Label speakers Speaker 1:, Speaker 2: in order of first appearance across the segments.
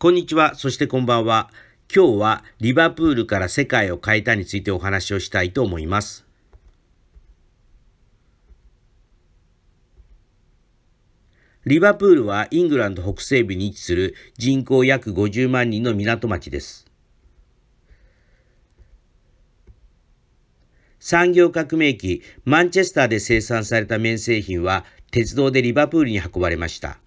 Speaker 1: こんにちは。そしてこんばんは。今日はリバプールから世界を変えたについてお話をしたいと思います。リバプールはイングランド北西部に位置する人口約50万人の港町です。産業革命期、マンチェスターで生産された綿製品は鉄道でリバプールに運ばれました。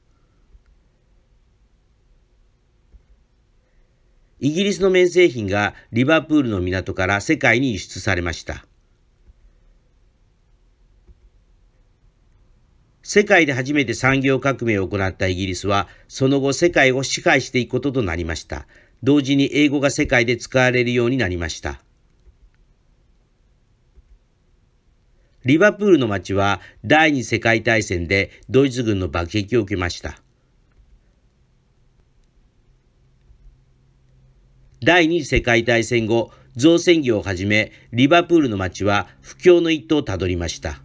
Speaker 1: イギリスの綿製品がリバプールの港から世界に輸出されました。世界で初めて産業革命を行ったイギリスは、その後世界を支配していくこととなりました。同時に英語が世界で使われるようになりました。リバプールの街は第二次世界大戦でドイツ軍の爆撃を受けました。第二次世界大戦後、造船業をはじめ、リバプールの街は不況の一途をたどりました。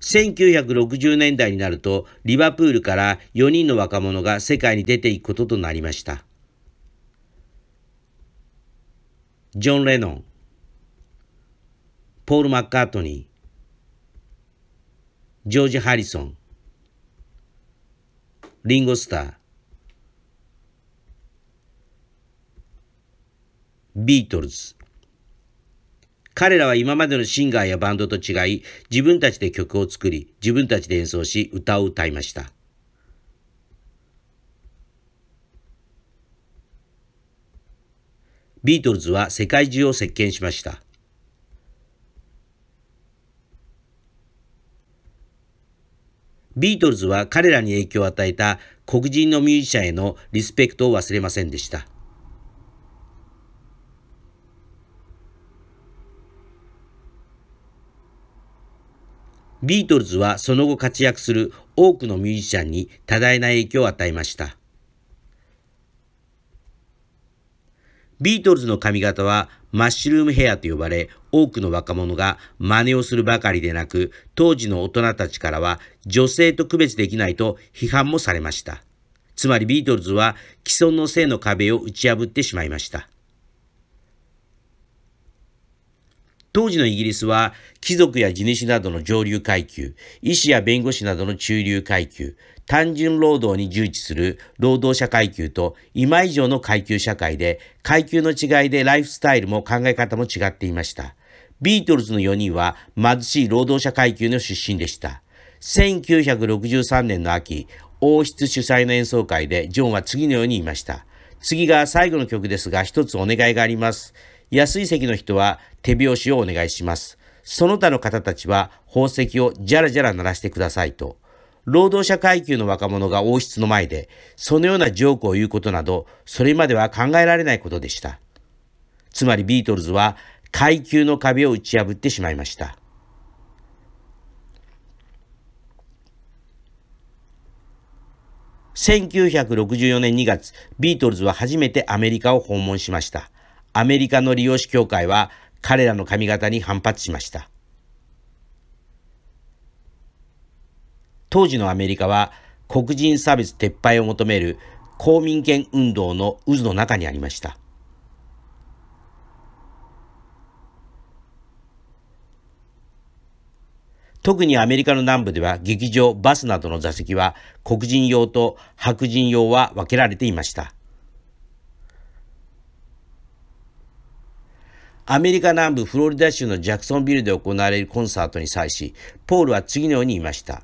Speaker 1: 1960年代になると、リバプールから4人の若者が世界に出ていくこととなりました。ジョン・レノン、ポール・マッカートニー、ジョージ・ハリソン、リンゴスター、ビートルズ。彼らは今までのシンガーやバンドと違い、自分たちで曲を作り、自分たちで演奏し、歌を歌いました。ビートルズは世界中を席巻しました。ビートルズは彼らに影響を与えた黒人のミュージシャンへのリスペクトを忘れませんでした。ビートルズはその後活躍する多くのミュージシャンに多大な影響を与えました。ビートルズの髪型はマッシュルームヘアと呼ばれ、多くの若者が真似をするばかりでなく、当時の大人たちからは女性と区別できないと批判もされました。つまりビートルズは既存の性の壁を打ち破ってしまいました。当時のイギリスは貴族や地主などの上流階級、医師や弁護士などの中流階級、単純労働に従事する労働者階級と今以上の階級社会で、階級の違いでライフスタイルも考え方も違っていました。ビートルズの4人は貧しい労働者階級の出身でした。1963年の秋、王室主催の演奏会でジョンは次のように言いました。次が最後の曲ですが一つお願いがあります。安い席の人は手拍子をお願いします。その他の方たちは宝石をじゃらじゃら鳴らしてくださいと。労働者階級の若者が王室の前で、そのようなジョークを言うことなど、それまでは考えられないことでした。つまりビートルズは階級の壁を打ち破ってしまいました。1964年2月、ビートルズは初めてアメリカを訪問しました。アメリカの理容師協会は彼らの髪型に反発しました。当時のアメリカは黒人差別撤廃を求める公民権運動の渦の中にありました。特にアメリカの南部では劇場、バスなどの座席は黒人用と白人用は分けられていました。アメリカ南部フロリダ州のジャクソンビルで行われるコンサートに際し、ポールは次のように言いました。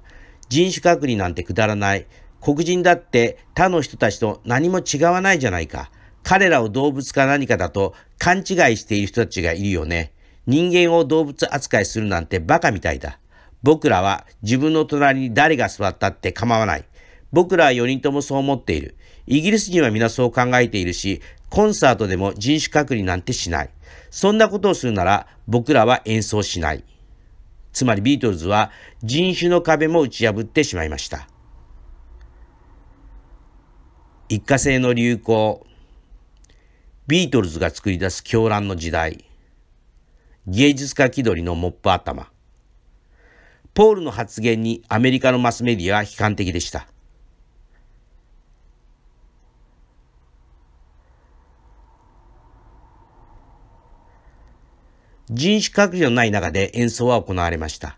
Speaker 1: 人種隔離なんてくだらない。黒人だって他の人たちと何も違わないじゃないか。彼らを動物か何かだと勘違いしている人たちがいるよね。人間を動物扱いするなんてバカみたいだ。僕らは自分の隣に誰が座ったって構わない。僕らは4人ともそう思っている。イギリス人は皆そう考えているし、コンサートでも人種隔離なんてしない。そんなことをするなら僕らは演奏しない。つまりビートルズは人種の壁も打ち破ってしまいました。一過性の流行。ビートルズが作り出す狂乱の時代。芸術家気取りのモップ頭。ポールの発言にアメリカのマスメディアは悲観的でした。人種隔離のない中で演奏は行われました。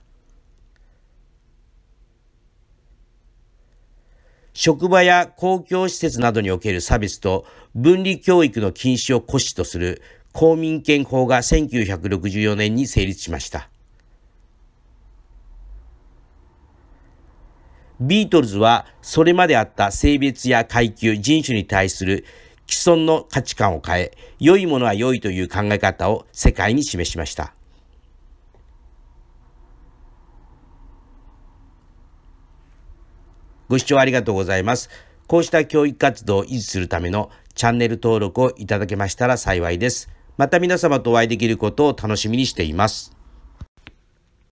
Speaker 1: 職場や公共施設などにおける差別と分離教育の禁止を骨子とする公民権法が1964年に成立しました。ビートルズはそれまであった性別や階級、人種に対する既存の価値観を変え、良いものは良いという考え方を世界に示しました。ご視聴ありがとうございます。こうした教育活動を維持するためのチャンネル登録をいただけましたら幸いです。また皆様とお会いできることを楽しみにしています。